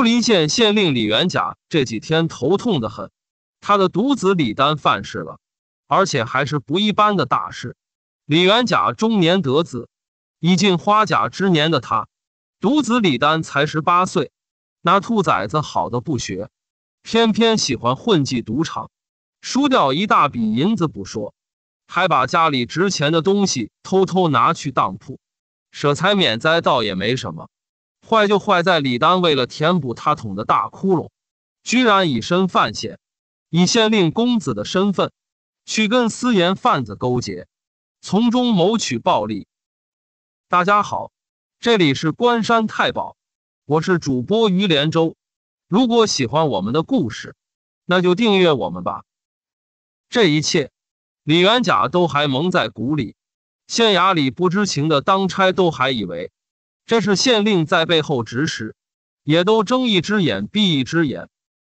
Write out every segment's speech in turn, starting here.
扶林县县令李元甲这几天头痛的很，他的独子李丹犯事了，而且还是不一般的大事。李元甲中年得子，已近花甲之年的他，独子李丹才十八岁，那兔崽子好的不学，偏偏喜欢混迹赌场，输掉一大笔银子不说，还把家里值钱的东西偷偷拿去当铺，舍财免灾倒也没什么。坏就坏在李丹为了填补他捅的大窟窿，居然以身犯险，以县令公子的身份去跟私盐贩子勾结，从中谋取暴利。大家好，这里是关山太保，我是主播于连州。如果喜欢我们的故事，那就订阅我们吧。这一切，李元甲都还蒙在鼓里，县衙里不知情的当差都还以为。这是县令在背后指使，也都睁一只眼闭一只眼，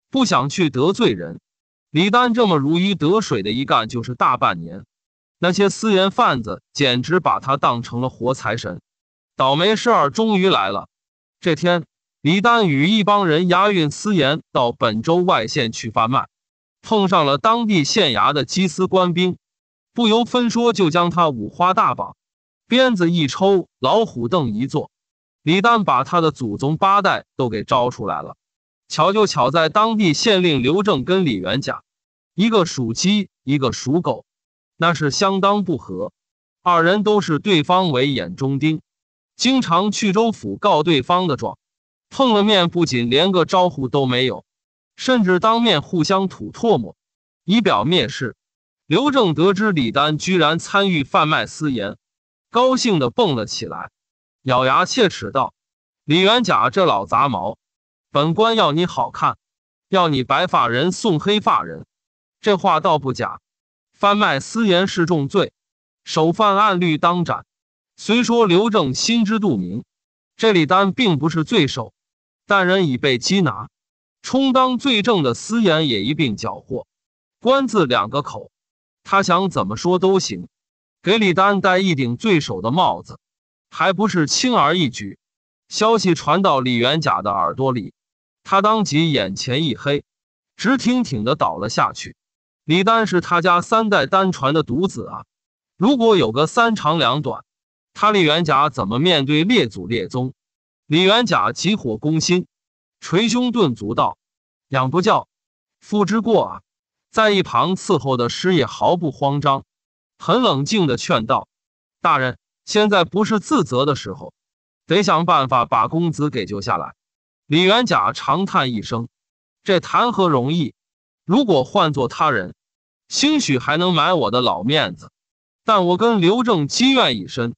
不想去得罪人。李丹这么如鱼得水的一干就是大半年，那些私盐贩子简直把他当成了活财神。倒霉事儿终于来了，这天李丹与一帮人押运私盐到本州外县去贩卖，碰上了当地县衙的缉私官兵，不由分说就将他五花大绑，鞭子一抽，老虎凳一坐。李丹把他的祖宗八代都给招出来了，巧就巧在当地县令刘正跟李元甲，一个属鸡，一个属狗，那是相当不和，二人都是对方为眼中钉，经常去州府告对方的状，碰了面不仅连个招呼都没有，甚至当面互相吐唾沫，以表蔑视。刘正得知李丹居然参与贩卖私盐，高兴的蹦了起来。咬牙切齿道：“李元甲这老杂毛，本官要你好看，要你白发人送黑发人。这话倒不假，贩卖私盐是重罪，首犯按律当斩。虽说刘正心知肚明，这李丹并不是罪受，但人已被缉拿，充当罪证的私盐也一并缴获。官字两个口，他想怎么说都行，给李丹戴一顶罪首的帽子。”还不是轻而易举。消息传到李元甲的耳朵里，他当即眼前一黑，直挺挺的倒了下去。李丹是他家三代单传的独子啊，如果有个三长两短，他李元甲怎么面对列祖列宗？李元甲急火攻心，捶胸顿足道：“养不教，父之过啊！”在一旁伺候的师爷毫不慌张，很冷静的劝道：“大人。”现在不是自责的时候，得想办法把公子给救下来。李元甲长叹一声：“这谈何容易？如果换做他人，兴许还能买我的老面子。但我跟刘正积怨已深，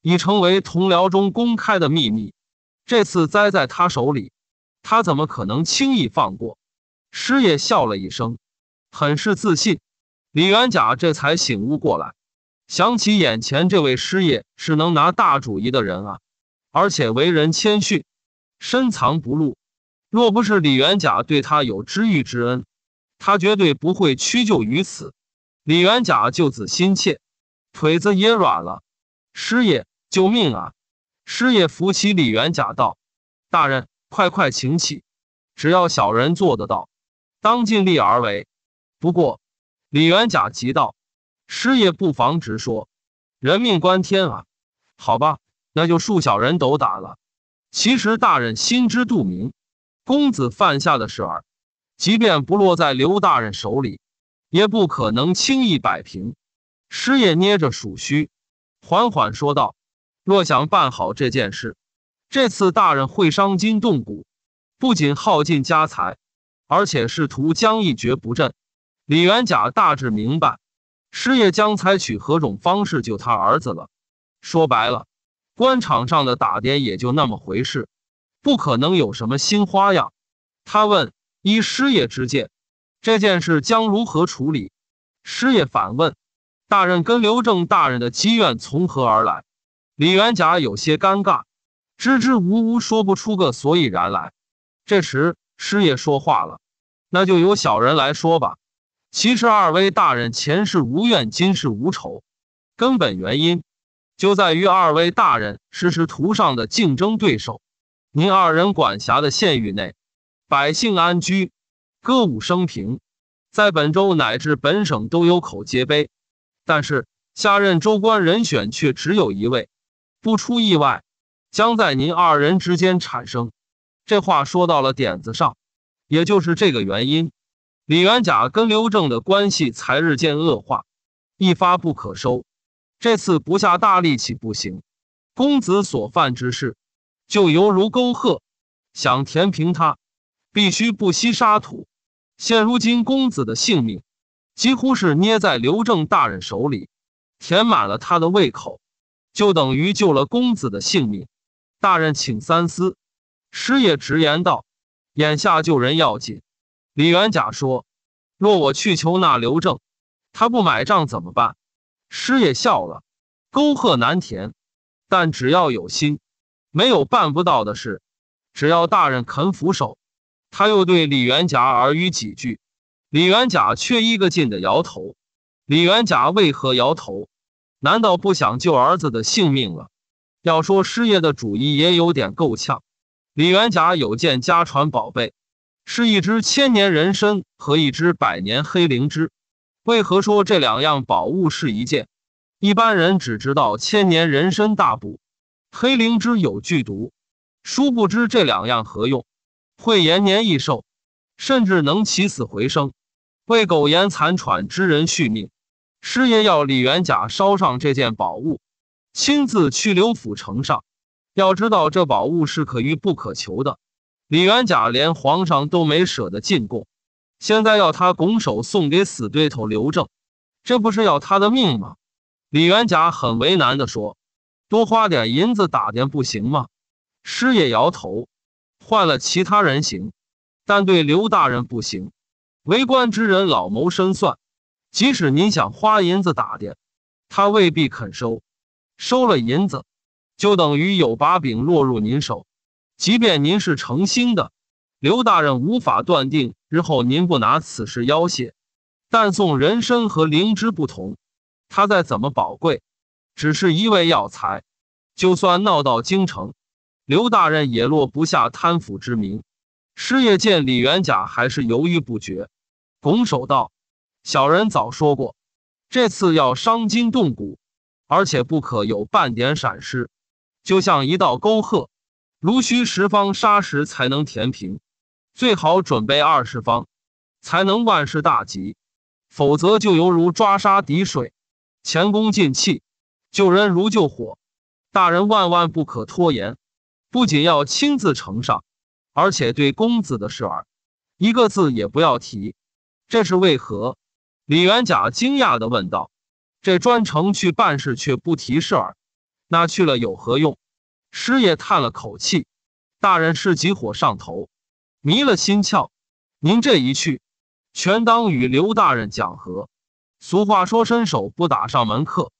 已成为同僚中公开的秘密。这次栽在他手里，他怎么可能轻易放过？”师爷笑了一声，很是自信。李元甲这才醒悟过来。想起眼前这位师爷是能拿大主意的人啊，而且为人谦逊，深藏不露。若不是李元甲对他有知遇之恩，他绝对不会屈就于此。李元甲救子心切，腿子也软了。师爷，救命啊！师爷扶起李元甲道：“大人，快快请起，只要小人做得到，当尽力而为。”不过，李元甲急道。师爷不妨直说，人命关天啊！好吧，那就恕小人斗胆了。其实大人心知肚明，公子犯下的事儿，即便不落在刘大人手里，也不可能轻易摆平。师爷捏着鼠须，缓缓说道：“若想办好这件事，这次大人会伤筋动骨，不仅耗尽家财，而且仕途将一蹶不振。”李元甲大致明白。师爷将采取何种方式救他儿子了？说白了，官场上的打点也就那么回事，不可能有什么新花样。他问：“依师爷之见，这件事将如何处理？”师爷反问：“大人跟刘正大人的积怨从何而来？”李元甲有些尴尬，支支吾吾说不出个所以然来。这时，师爷说话了：“那就由小人来说吧。”其实，二位大人前世无怨，今世无仇，根本原因就在于二位大人实施图上的竞争对手。您二人管辖的县域内，百姓安居，歌舞升平，在本州乃至本省都有口皆碑。但是，下任州官人选却只有一位，不出意外，将在您二人之间产生。这话说到了点子上，也就是这个原因。李元甲跟刘正的关系才日渐恶化，一发不可收。这次不下大力气不行。公子所犯之事，就犹如沟壑，想填平它，必须不惜沙土。现如今公子的性命，几乎是捏在刘正大人手里。填满了他的胃口，就等于救了公子的性命。大人请三思。师爷直言道：“眼下救人要紧。”李元甲说：“若我去求那刘正，他不买账怎么办？”师爷笑了：“沟壑难填，但只要有心，没有办不到的事。只要大人肯俯首。”他又对李元甲耳语几句，李元甲却一个劲的摇头。李元甲为何摇头？难道不想救儿子的性命了？要说师爷的主意也有点够呛。李元甲有件家传宝贝。是一只千年人参和一只百年黑灵芝，为何说这两样宝物是一件？一般人只知道千年人参大补，黑灵芝有剧毒，殊不知这两样何用？会延年益寿，甚至能起死回生，为苟延残喘之人续命。师爷要李元甲烧上这件宝物，亲自去刘府呈上。要知道，这宝物是可遇不可求的。李元甲连皇上都没舍得进贡，现在要他拱手送给死对头刘正，这不是要他的命吗？李元甲很为难地说：“多花点银子打点不行吗？”师爷摇头：“换了其他人行，但对刘大人不行。为官之人老谋深算，即使您想花银子打点，他未必肯收。收了银子，就等于有把柄落入您手。”即便您是诚心的，刘大人无法断定日后您不拿此事要挟。但送人参和灵芝不同，它再怎么宝贵，只是一味药材。就算闹到京城，刘大人也落不下贪腐之名。师爷见李元甲还是犹豫不决，拱手道：“小人早说过，这次要伤筋动骨，而且不可有半点闪失。就像一道沟壑。”如需十方砂石才能填平，最好准备二十方，才能万事大吉。否则就犹如抓沙抵水，前功尽弃。救人如救火，大人万万不可拖延。不仅要亲自呈上，而且对公子的事儿，一个字也不要提。这是为何？李元甲惊讶地问道：“这专程去办事，却不提事儿，那去了有何用？”师爷叹了口气：“大人是急火上头，迷了心窍。您这一去，全当与刘大人讲和。俗话说，伸手不打上门客。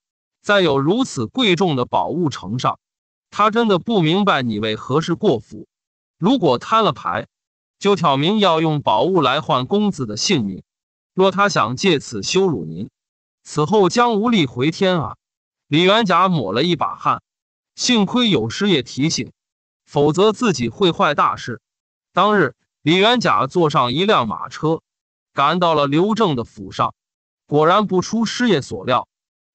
再有如此贵重的宝物呈上，他真的不明白你为何事过府。如果摊了牌，就挑明要用宝物来换公子的性命。若他想借此羞辱您，此后将无力回天啊！”李元甲抹了一把汗。幸亏有师爷提醒，否则自己会坏大事。当日，李元甲坐上一辆马车，赶到了刘正的府上。果然不出师爷所料，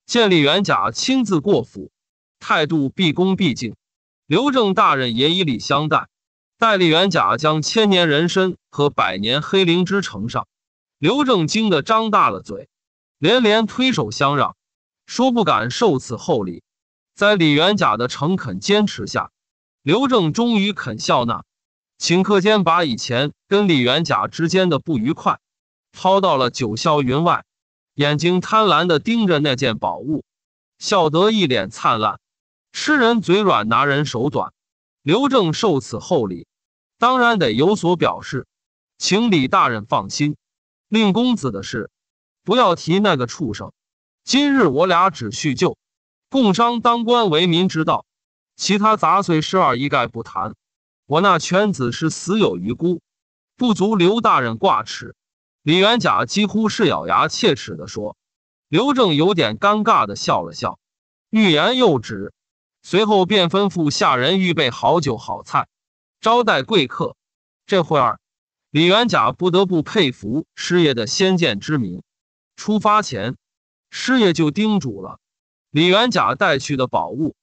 见李元甲亲自过府，态度毕恭毕敬，刘正大人也以礼相待。待李元甲将千年人参和百年黑灵芝呈上，刘正惊得张大了嘴，连连推手相让，说不敢受此厚礼。在李元甲的诚恳坚持下，刘正终于肯笑纳，顷刻间把以前跟李元甲之间的不愉快抛到了九霄云外，眼睛贪婪地盯着那件宝物，笑得一脸灿烂。吃人嘴软，拿人手短，刘正受此厚礼，当然得有所表示。请李大人放心，令公子的事，不要提那个畜生。今日我俩只叙旧。共商当官为民之道，其他杂碎事儿一概不谈。我那犬子是死有余辜，不足刘大人挂齿。李元甲几乎是咬牙切齿地说。刘正有点尴尬地笑了笑，欲言又止，随后便吩咐下人预备好酒好菜，招待贵客。这会儿，李元甲不得不佩服师爷的先见之明。出发前，师爷就叮嘱了。李元甲带去的宝物，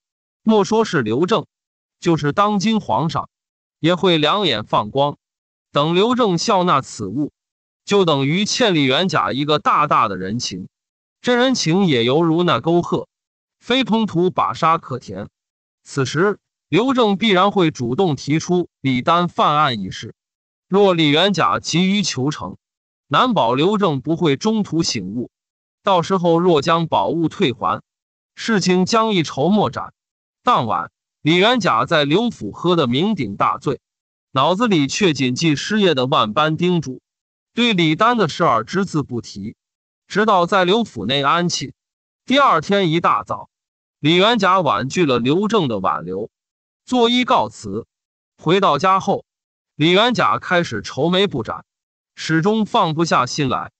莫说是刘正，就是当今皇上，也会两眼放光。等刘正笑纳此物，就等于欠李元甲一个大大的人情。这人情也犹如那沟壑，非蓬土把沙可填。此时刘正必然会主动提出李丹犯案一事。若李元甲急于求成，难保刘正不会中途醒悟。到时候若将宝物退还，事情将一筹莫展。当晚，李元甲在刘府喝得酩酊大醉，脑子里却谨记师爷的万般叮嘱，对李丹的事儿只字不提。直到在刘府内安寝，第二天一大早，李元甲婉拒了刘正的挽留，作揖告辞。回到家后，李元甲开始愁眉不展，始终放不下心来。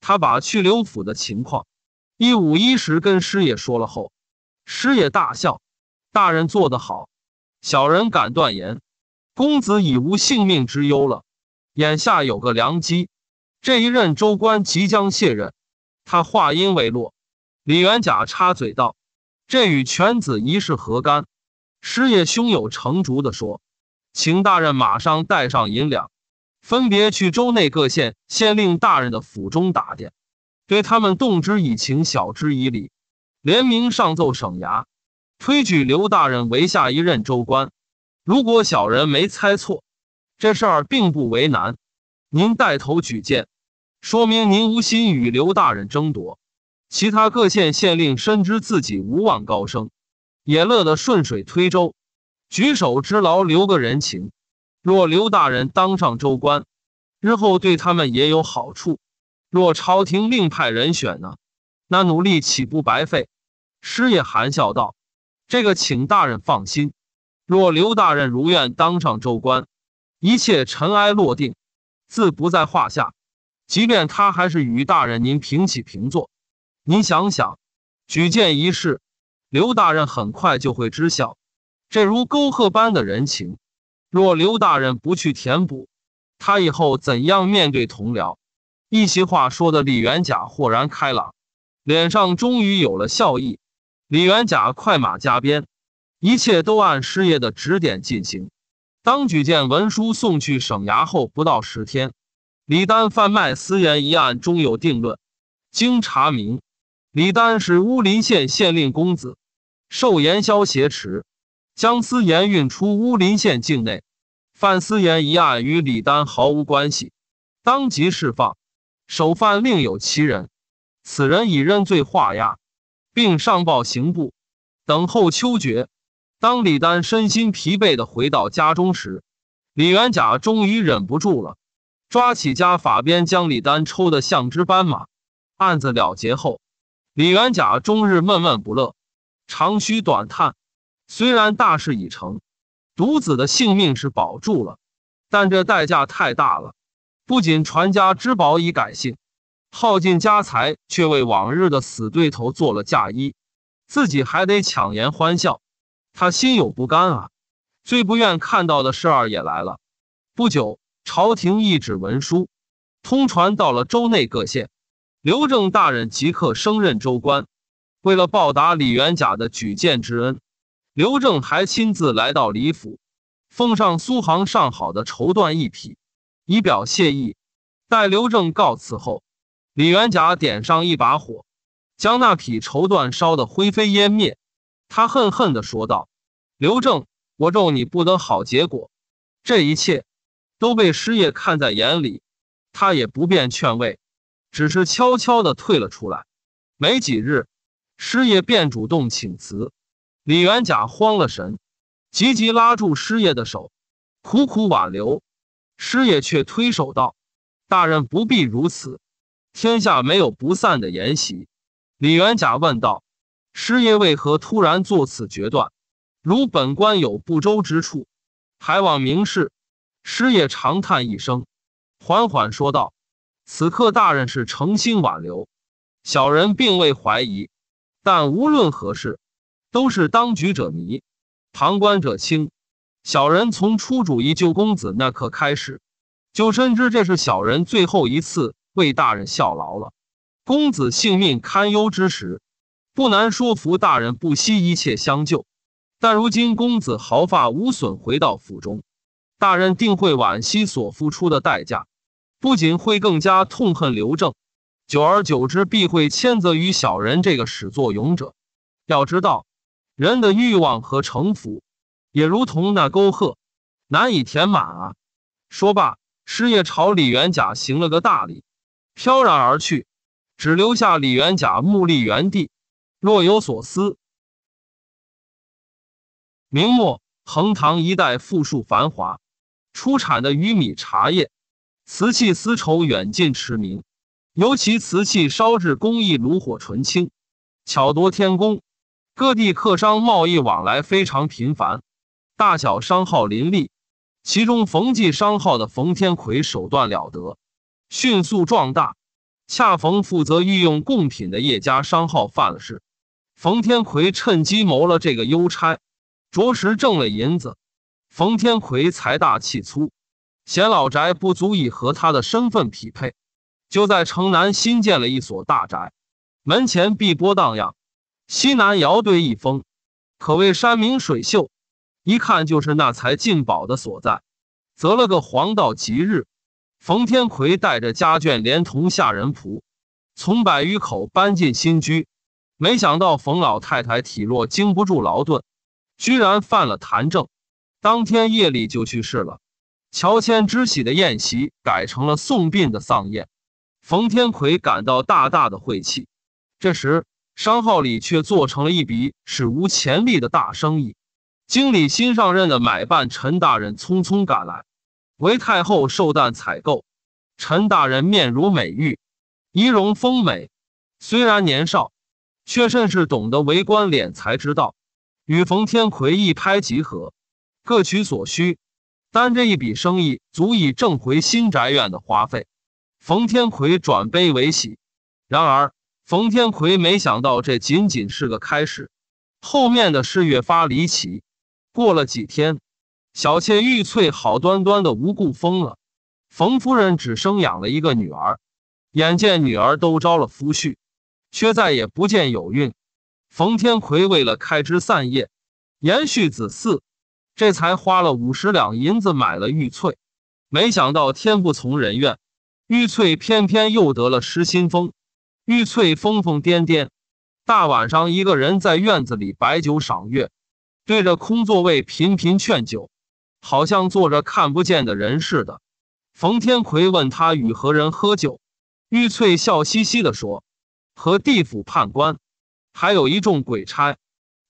他把去刘府的情况。一五一十跟师爷说了后，师爷大笑：“大人做得好，小人敢断言，公子已无性命之忧了。眼下有个良机，这一任州官即将卸任。”他话音未落，李元甲插嘴道：“这与犬子一事何干？”师爷胸有成竹的说：“请大人马上带上银两，分别去州内各县县令大人的府中打点。”对他们动之以情，晓之以理，联名上奏省衙，推举刘大人为下一任州官。如果小人没猜错，这事儿并不为难。您带头举荐，说明您无心与刘大人争夺。其他各县县令深知自己无望高升，也乐得顺水推舟，举手之劳留个人情。若刘大人当上州官，日后对他们也有好处。若朝廷另派人选呢，那努力岂不白费？师爷含笑道：“这个请大人放心。若刘大人如愿当上州官，一切尘埃落定，自不在话下。即便他还是与大人您平起平坐，您想想，举荐一事，刘大人很快就会知晓。这如沟壑般的人情，若刘大人不去填补，他以后怎样面对同僚？”一席话说的李元甲豁然开朗，脸上终于有了笑意。李元甲快马加鞭，一切都按师爷的指点进行。当举荐文书送去省衙后，不到十天，李丹贩卖私盐一案终有定论。经查明，李丹是乌林县县令公子，受盐枭挟持，将私盐运出乌林县境内。贩私盐一案与李丹毫无关系，当即释放。首犯另有其人，此人已认罪画押，并上报刑部，等候秋决。当李丹身心疲惫的回到家中时，李元甲终于忍不住了，抓起家法鞭将李丹抽得像只斑马。案子了结后，李元甲终日闷闷不乐，长吁短叹。虽然大事已成，独子的性命是保住了，但这代价太大了。不仅传家之宝已改姓，耗尽家财，却为往日的死对头做了嫁衣，自己还得强颜欢笑，他心有不甘啊！最不愿看到的事儿也来了。不久，朝廷一纸文书，通传到了州内各县，刘正大人即刻升任州官。为了报答李元甲的举荐之恩，刘正还亲自来到李府，奉上苏杭上好的绸缎一匹。以表谢意。待刘正告辞后，李元甲点上一把火，将那匹绸缎烧得灰飞烟灭。他恨恨的说道：“刘正，我咒你不得好结果！”这一切都被师爷看在眼里，他也不便劝慰，只是悄悄的退了出来。没几日，师爷便主动请辞。李元甲慌了神，急急拉住师爷的手，苦苦挽留。师爷却推手道：“大人不必如此，天下没有不散的筵席。”李元甲问道：“师爷为何突然做此决断？如本官有不周之处，还望明示。”师爷长叹一声，缓缓说道：“此刻大人是诚心挽留，小人并未怀疑。但无论何事，都是当局者迷，旁观者清。”小人从出主意救公子那刻开始，就深知这是小人最后一次为大人效劳了。公子性命堪忧之时，不难说服大人不惜一切相救。但如今公子毫发无损回到府中，大人定会惋惜所付出的代价，不仅会更加痛恨刘正，久而久之必会迁责于小人这个始作俑者。要知道，人的欲望和城府。也如同那沟壑，难以填满啊！说罢，师爷朝李元甲行了个大礼，飘然而去，只留下李元甲目立原地，若有所思。明末，横塘一带富庶繁华，出产的玉米、茶叶、瓷器、丝绸远近驰名，尤其瓷器烧制工艺炉火纯青，巧夺天工，各地客商贸易往来非常频繁。大小商号林立，其中冯记商号的冯天魁手段了得，迅速壮大。恰逢负责御用贡品的叶家商号犯了事，冯天魁趁机谋了这个邮差，着实挣了银子。冯天魁财大气粗，嫌老宅不足以和他的身份匹配，就在城南新建了一所大宅，门前碧波荡漾，西南遥对一峰，可谓山明水秀。一看就是那财进宝的所在，择了个黄道吉日，冯天魁带着家眷连同下人仆，从百余口搬进新居。没想到冯老太太体弱，经不住劳顿，居然犯了痰症，当天夜里就去世了。乔迁之喜的宴席改成了送殡的丧宴，冯天魁感到大大的晦气。这时，商号里却做成了一笔史无前例的大生意。经理新上任的买办陈大人匆匆赶来，为太后寿诞采购。陈大人面如美玉，仪容丰美，虽然年少，却甚是懂得为官敛财之道，与冯天魁一拍即合，各取所需。单这一笔生意足以挣回新宅院的花费，冯天魁转悲为喜。然而，冯天魁没想到这仅仅是个开始，后面的事越发离奇。过了几天，小妾玉翠好端端的无故疯了。冯夫人只生养了一个女儿，眼见女儿都招了夫婿，却再也不见有孕。冯天魁为了开枝散叶，延续子嗣，这才花了五十两银子买了玉翠。没想到天不从人愿，玉翠偏偏又得了失心疯。玉翠疯疯癫癫，大晚上一个人在院子里摆酒赏月。对着空座位频频劝酒，好像坐着看不见的人似的。冯天魁问他与何人喝酒，玉翠笑嘻嘻的说：“和地府判官，还有一众鬼差，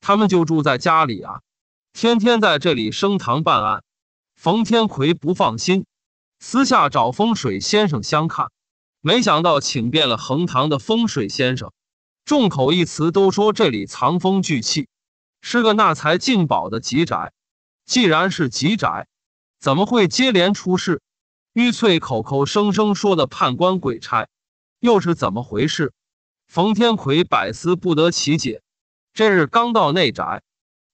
他们就住在家里啊，天天在这里升堂办案。”冯天魁不放心，私下找风水先生相看，没想到请遍了横塘的风水先生，众口一词都说这里藏风聚气。是个纳财进宝的吉宅，既然是吉宅，怎么会接连出事？玉翠口口声声说的判官鬼差，又是怎么回事？冯天魁百思不得其解。这日刚到内宅，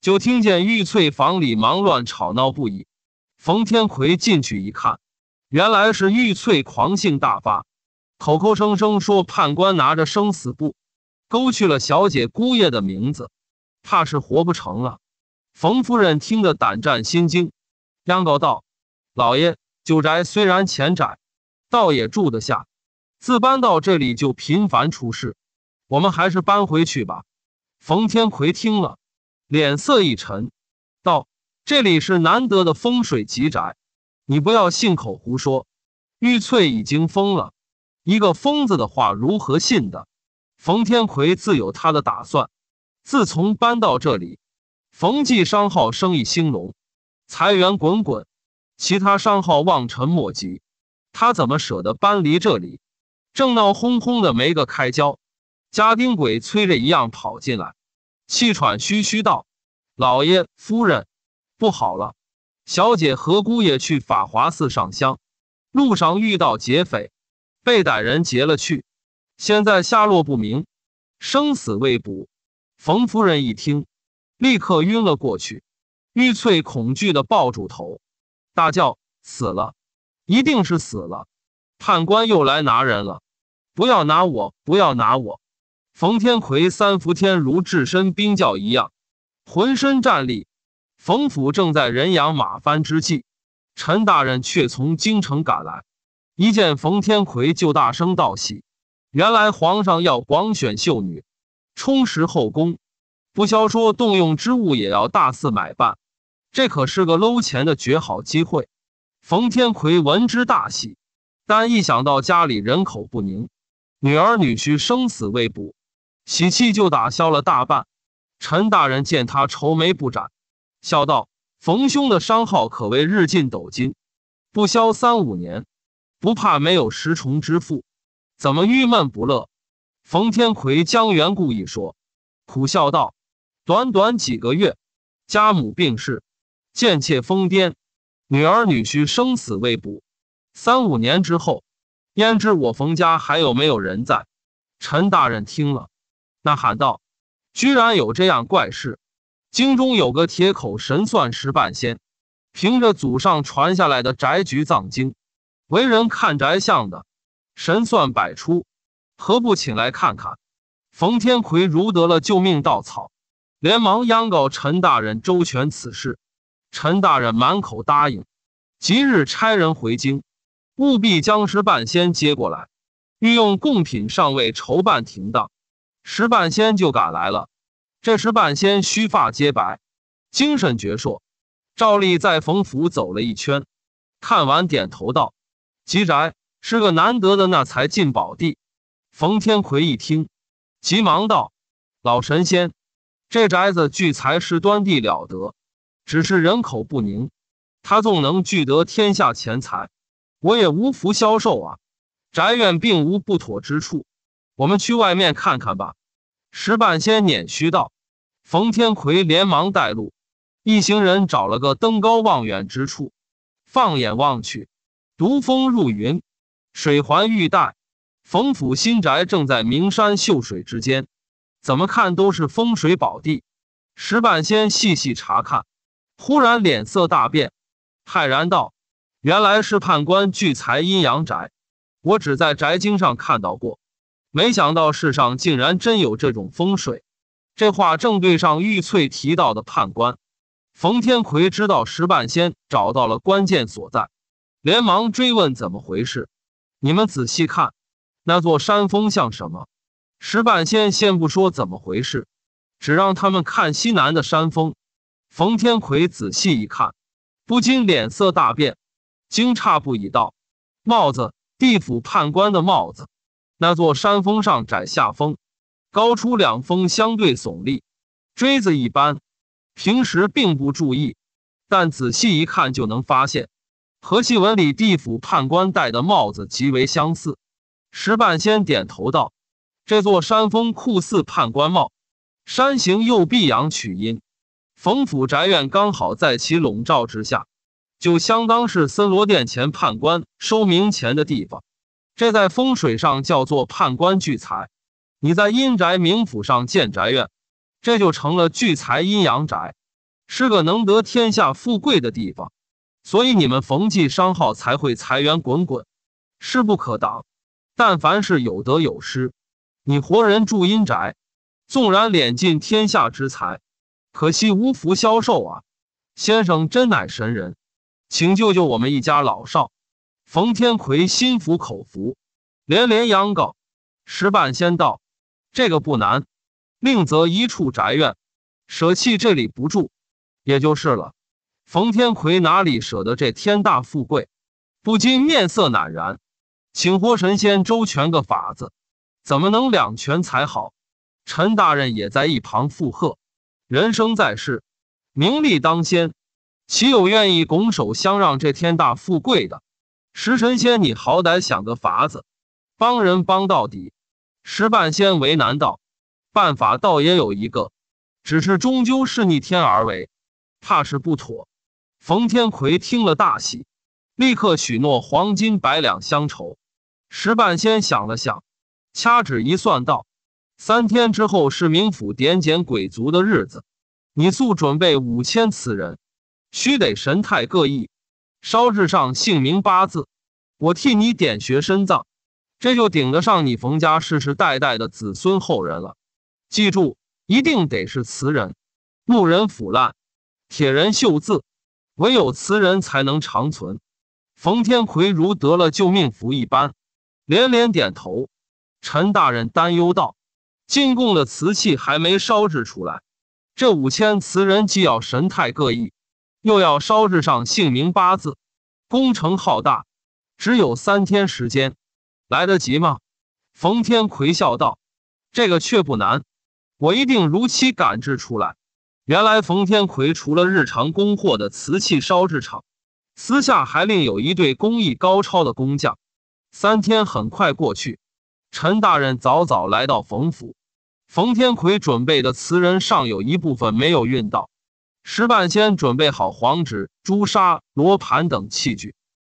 就听见玉翠房里忙乱吵闹不已。冯天魁进去一看，原来是玉翠狂性大发，口口声声说判官拿着生死簿，勾去了小姐姑爷的名字。怕是活不成了。冯夫人听得胆战心惊，央告道：“老爷，九宅虽然浅窄，倒也住得下。自搬到这里就频繁出事，我们还是搬回去吧。”冯天魁听了，脸色一沉，道：“这里是难得的风水极宅，你不要信口胡说。玉翠已经疯了，一个疯子的话如何信的？”冯天魁自有他的打算。自从搬到这里，冯记商号生意兴隆，财源滚滚，其他商号望尘莫及。他怎么舍得搬离这里？正闹哄哄的没个开交，家丁鬼催着一样跑进来，气喘吁吁道：“老爷、夫人，不好了！小姐和姑爷去法华寺上香，路上遇到劫匪，被歹人劫了去，现在下落不明，生死未卜。”冯夫人一听，立刻晕了过去。玉翠恐惧的抱住头，大叫：“死了！一定是死了！判官又来拿人了！不要拿我！不要拿我！”冯天魁三伏天如置身冰窖一样，浑身战栗。冯府正在人仰马翻之际，陈大人却从京城赶来，一见冯天魁就大声道喜：“原来皇上要广选秀女。”充实后宫，不消说，动用之物也要大肆买办，这可是个搂钱的绝好机会。冯天魁闻之大喜，但一想到家里人口不宁，女儿女婿生死未卜，喜气就打消了大半。陈大人见他愁眉不展，笑道：“冯兄的商号可谓日进斗金，不消三五年，不怕没有十重之富，怎么郁闷不乐？”冯天魁将缘故一说，苦笑道：“短短几个月，家母病逝，贱妾疯癫，女儿女婿生死未卜，三五年之后，焉知我冯家还有没有人在？”陈大人听了，呐喊道：“居然有这样怪事！京中有个铁口神算石半仙，凭着祖上传下来的宅局藏经，为人看宅相的，神算百出。”何不请来看看？冯天魁如得了救命稻草，连忙央告陈大人周全此事。陈大人满口答应，即日差人回京，务必将石半仙接过来。欲用贡品尚未筹办停当，石半仙就赶来了。这石半仙须发皆白，精神矍铄，照例在冯府走了一圈，看完点头道：“吉宅是个难得的那财进宝地。”冯天魁一听，急忙道：“老神仙，这宅子聚财是端地了得，只是人口不宁。他纵能聚得天下钱财，我也无福消受啊。宅院并无不妥之处，我们去外面看看吧。”石半仙捻须道：“冯天魁连忙带路，一行人找了个登高望远之处，放眼望去，独峰入云，水环玉带。”冯府新宅正在名山秀水之间，怎么看都是风水宝地。石半仙细细查看，忽然脸色大变，骇然道：“原来是判官聚财阴阳宅，我只在《宅经》上看到过，没想到世上竟然真有这种风水。”这话正对上玉翠提到的判官。冯天魁知道石半仙找到了关键所在，连忙追问怎么回事。你们仔细看。那座山峰像什么？石板仙先不说怎么回事，只让他们看西南的山峰。冯天魁仔细一看，不禁脸色大变，惊诧不已，道：“帽子！地府判官的帽子！那座山峰上窄下峰，高出两峰相对耸立，锥子一般。平时并不注意，但仔细一看就能发现，和戏文里地府判官戴的帽子极为相似。”石半仙点头道：“这座山峰酷似判官帽，山形又避阳取阴，冯府宅院刚好在其笼罩之下，就相当是森罗殿前判官收冥钱的地方。这在风水上叫做判官聚财。你在阴宅冥府上建宅院，这就成了聚财阴阳宅，是个能得天下富贵的地方。所以你们冯记商号才会财源滚滚，势不可挡。”但凡是有得有失，你活人住阴宅，纵然敛尽天下之财，可惜无福消受啊！先生真乃神人，请救救我们一家老少。冯天魁心服口服，连连央告。石半仙道：“这个不难，另择一处宅院，舍弃这里不住，也就是了。”冯天魁哪里舍得这天大富贵，不禁面色赧然。请活神仙周全个法子，怎么能两全才好？陈大人也在一旁附和。人生在世，名利当先，岂有愿意拱手相让这天大富贵的？石神仙，你好歹想个法子，帮人帮到底。石半仙为难道，办法倒也有一个，只是终究是逆天而为，怕是不妥。冯天魁听了大喜。立刻许诺黄金百两相酬，石半仙想了想，掐指一算道：“三天之后是冥府点检鬼族的日子，你速准备五千词人，须得神态各异，烧制上姓名八字，我替你点穴深葬，这就顶得上你冯家世世代代的子孙后人了。记住，一定得是词人，木人腐烂，铁人锈字，唯有词人才能长存。”冯天魁如得了救命符一般，连连点头。陈大人担忧道：“进贡的瓷器还没烧制出来，这五千瓷人既要神态各异，又要烧制上姓名八字，工程浩大，只有三天时间，来得及吗？”冯天魁笑道：“这个却不难，我一定如期赶制出来。”原来冯天魁除了日常供货的瓷器烧制厂。私下还另有一对工艺高超的工匠。三天很快过去，陈大人早早来到冯府。冯天魁准备的瓷人尚有一部分没有运到。石半仙准备好黄纸、朱砂、罗盘等器具，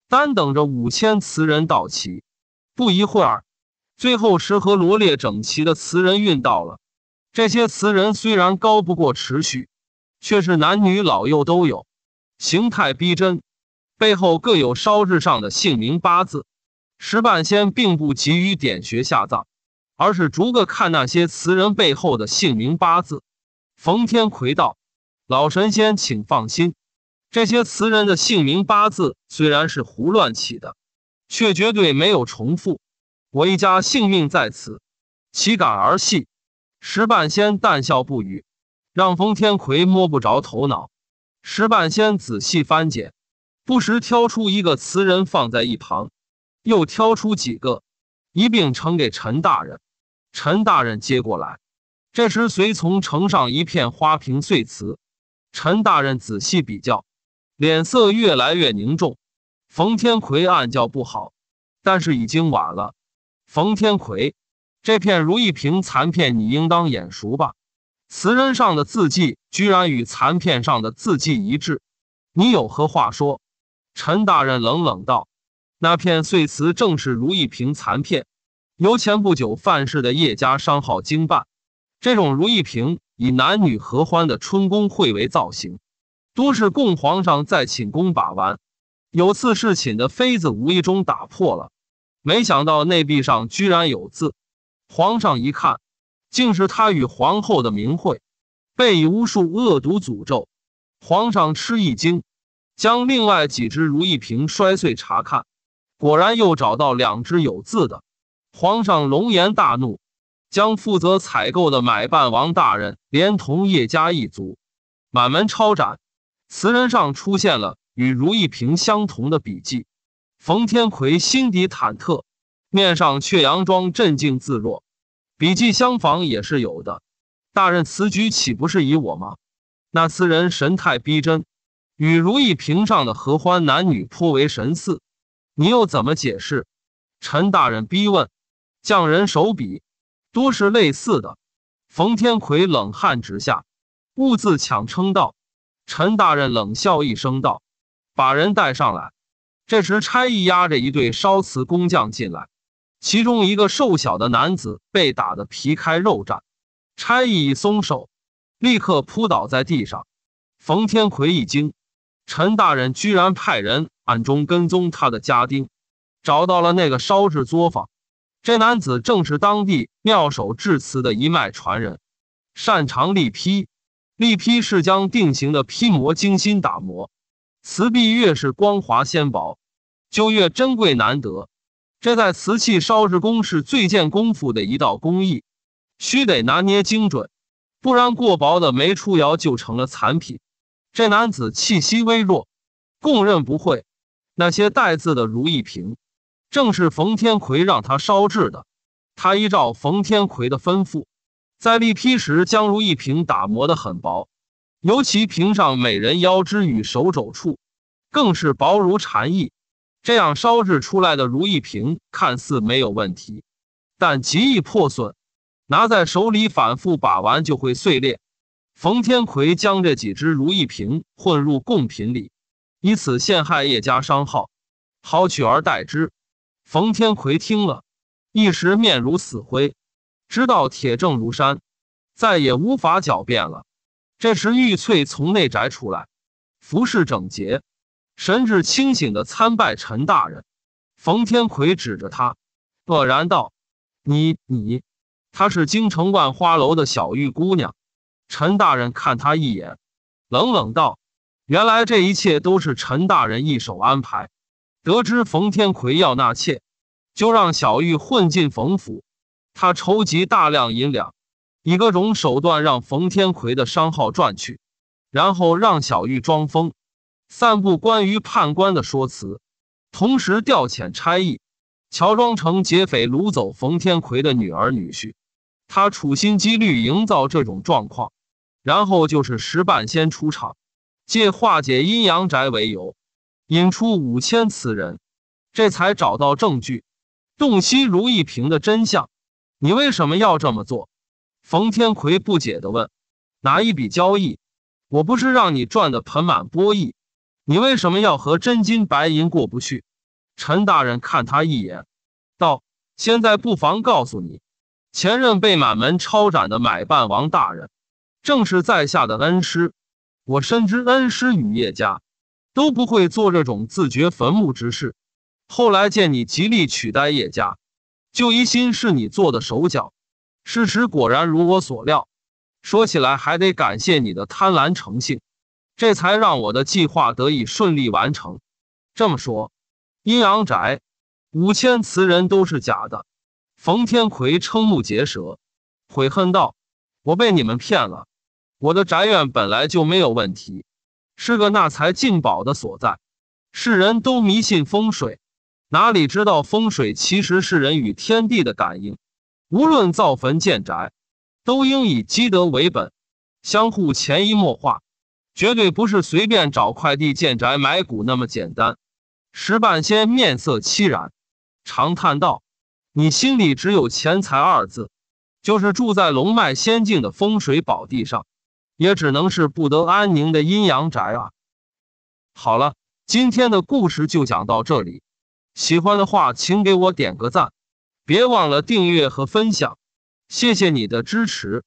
单等着五千瓷人到齐。不一会儿，最后十盒罗列整齐的瓷人运到了。这些瓷人虽然高不过持续，却是男女老幼都有，形态逼真。背后各有烧制上的姓名八字，石半仙并不急于点穴下葬，而是逐个看那些词人背后的姓名八字。冯天魁道：“老神仙，请放心，这些词人的姓名八字虽然是胡乱起的，却绝对没有重复。我一家性命在此，岂敢儿戏？”石半仙淡笑不语，让冯天魁摸不着头脑。石半仙仔细翻检。不时挑出一个瓷人放在一旁，又挑出几个，一并呈给陈大人。陈大人接过来，这时随从呈上一片花瓶碎瓷。陈大人仔细比较，脸色越来越凝重。冯天魁暗叫不好，但是已经晚了。冯天魁，这片如意瓶残片你应当眼熟吧？瓷人上的字迹居然与残片上的字迹一致，你有何话说？陈大人冷冷道：“那片碎瓷正是如意瓶残片，由前不久犯事的叶家商号经办。这种如意瓶以男女合欢的春宫绘为造型，多是供皇上在寝宫把玩。有次侍寝的妃子无意中打破了，没想到内壁上居然有字。皇上一看，竟是他与皇后的名讳，被以巫术恶毒诅咒。皇上吃一惊。”将另外几只如意瓶摔碎查看，果然又找到两只有字的。皇上龙颜大怒，将负责采购的买办王大人连同叶家一族满门抄斩。词人上出现了与如意瓶相同的笔迹。冯天魁心底忐忑，面上却佯装镇静自若。笔迹相仿也是有的，大人此举岂不是以我吗？那词人神态逼真。与如意瓶上的合欢男女颇为神似，你又怎么解释？陈大人逼问，匠人手笔多是类似的。冯天魁冷汗直下，兀自强撑道。陈大人冷笑一声道：“把人带上来。”这时差役押着一对烧瓷工匠进来，其中一个瘦小的男子被打得皮开肉绽，差役一松手，立刻扑倒在地上。冯天魁一惊。陈大人居然派人暗中跟踪他的家丁，找到了那个烧制作坊。这男子正是当地妙手制瓷的一脉传人，擅长立坯。立坯是将定型的坯模精心打磨，瓷壁越是光滑纤薄，就越珍贵难得。这在瓷器烧制工是最见功夫的一道工艺，须得拿捏精准，不然过薄的没出窑就成了残品。这男子气息微弱，供认不讳。那些带字的如意瓶，正是冯天魁让他烧制的。他依照冯天魁的吩咐，在立劈时将如意瓶打磨的很薄，尤其瓶上美人腰肢与手肘处，更是薄如蝉翼。这样烧制出来的如意瓶看似没有问题，但极易破损，拿在手里反复把玩就会碎裂。冯天魁将这几只如意瓶混入贡品里，以此陷害叶家商号，好取而代之。冯天魁听了，一时面如死灰，知道铁证如山，再也无法狡辩了。这时，玉翠从内宅出来，服饰整洁，神志清醒的参拜陈大人。冯天魁指着他，愕然道：“你你，她是京城万花楼的小玉姑娘。”陈大人看他一眼，冷冷道：“原来这一切都是陈大人一手安排。得知冯天魁要纳妾，就让小玉混进冯府，他筹集大量银两，以各种手段让冯天魁的商号赚去，然后让小玉装疯，散布关于判官的说辞，同时调遣差役，乔装成劫匪掳走冯天魁的女儿女婿。他处心积虑营造这种状况。”然后就是石半仙出场，借化解阴阳宅为由，引出五千此人，这才找到证据，洞悉如意瓶的真相。你为什么要这么做？冯天魁不解的问。哪一笔交易？我不是让你赚得盆满钵溢，你为什么要和真金白银过不去？陈大人看他一眼，道：“现在不妨告诉你，前任被满门抄斩的买办王大人。”正是在下的恩师，我深知恩师与叶家都不会做这种自掘坟墓之事。后来见你极力取代叶家，就疑心是你做的手脚。事实果然如我所料。说起来还得感谢你的贪婪成性，这才让我的计划得以顺利完成。这么说，阴阳宅五千词人都是假的？冯天魁瞠目结舌，悔恨道：“我被你们骗了！”我的宅院本来就没有问题，是个纳财进宝的所在。世人都迷信风水，哪里知道风水其实是人与天地的感应？无论造坟建宅，都应以积德为本，相互潜移默化，绝对不是随便找块地建宅埋骨那么简单。石半仙面色凄然，长叹道：“你心里只有钱财二字，就是住在龙脉仙境的风水宝地上。”也只能是不得安宁的阴阳宅啊！好了，今天的故事就讲到这里。喜欢的话，请给我点个赞，别忘了订阅和分享，谢谢你的支持。